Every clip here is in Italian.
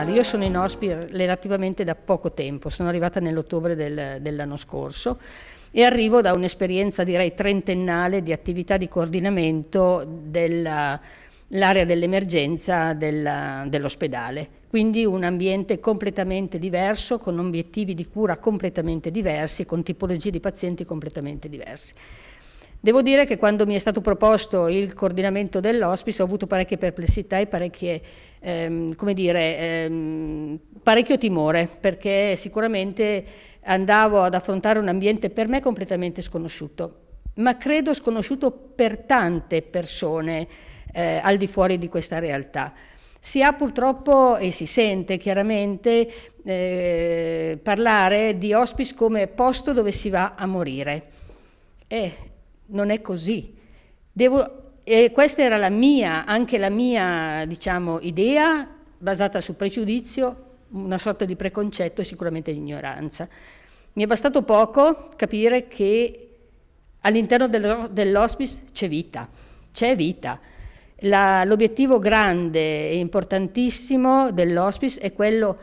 Allora, io sono in ospite relativamente da poco tempo, sono arrivata nell'ottobre del, dell'anno scorso e arrivo da un'esperienza direi trentennale di attività di coordinamento dell'area l'area dell'emergenza dell'ospedale, quindi un ambiente completamente diverso, con obiettivi di cura completamente diversi, con tipologie di pazienti completamente diversi. Devo dire che quando mi è stato proposto il coordinamento dell'ospice ho avuto parecchie perplessità e parecchie, ehm, dire, ehm, parecchio timore, perché sicuramente andavo ad affrontare un ambiente per me completamente sconosciuto, ma credo sconosciuto per tante persone eh, al di fuori di questa realtà. Si ha purtroppo e si sente chiaramente eh, parlare di hospice come posto dove si va a morire. Eh, non è così. Devo, eh, questa era la mia, anche la mia diciamo, idea, basata sul pregiudizio, una sorta di preconcetto e sicuramente di ignoranza. Mi è bastato poco capire che all'interno del, dell'hospice c'è vita, c'è vita. La, l'obiettivo grande e importantissimo dell'hospice è quello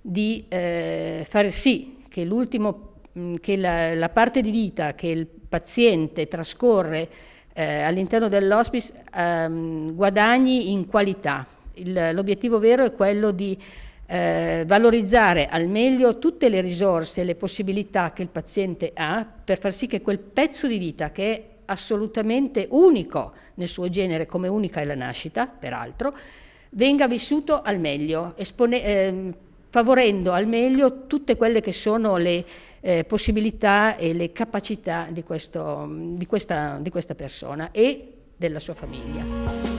di eh, far sì che l'ultimo che la, la, parte di vita che il paziente trascorre eh, all'interno dell'hospice ehm, guadagni in qualità. Il, l'obiettivo vero è quello di eh, valorizzare al meglio tutte le risorse e le possibilità che il paziente ha per far sì che quel pezzo di vita che è assolutamente unico nel suo genere, come unica è la nascita, peraltro, venga vissuto al meglio, espone- eh, favorendo al meglio tutte quelle che sono le eh, possibilità e le capacità di, questo, di, questa, di questa persona e della sua famiglia.